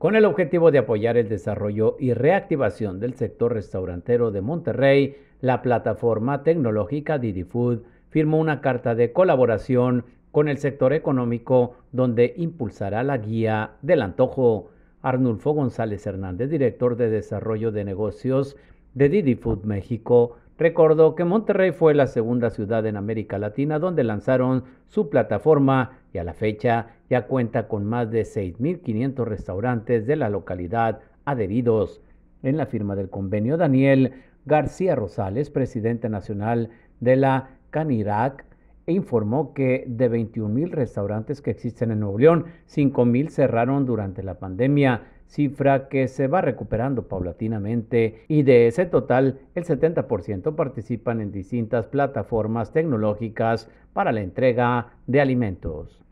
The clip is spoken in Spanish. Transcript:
con el objetivo de apoyar el desarrollo y reactivación del sector restaurantero de Monterrey, la plataforma tecnológica DidiFood Food firmó una carta de colaboración con el sector económico donde impulsará la guía del antojo. Arnulfo González Hernández, director de Desarrollo de Negocios de DidiFood México, recordó que Monterrey fue la segunda ciudad en América Latina donde lanzaron su plataforma y a la fecha ya cuenta con más de 6.500 restaurantes de la localidad adheridos. En la firma del convenio, Daniel García Rosales, presidente nacional de la Canirac, informó que de 21.000 restaurantes que existen en Nuevo León, 5.000 cerraron durante la pandemia cifra que se va recuperando paulatinamente y de ese total el 70% participan en distintas plataformas tecnológicas para la entrega de alimentos.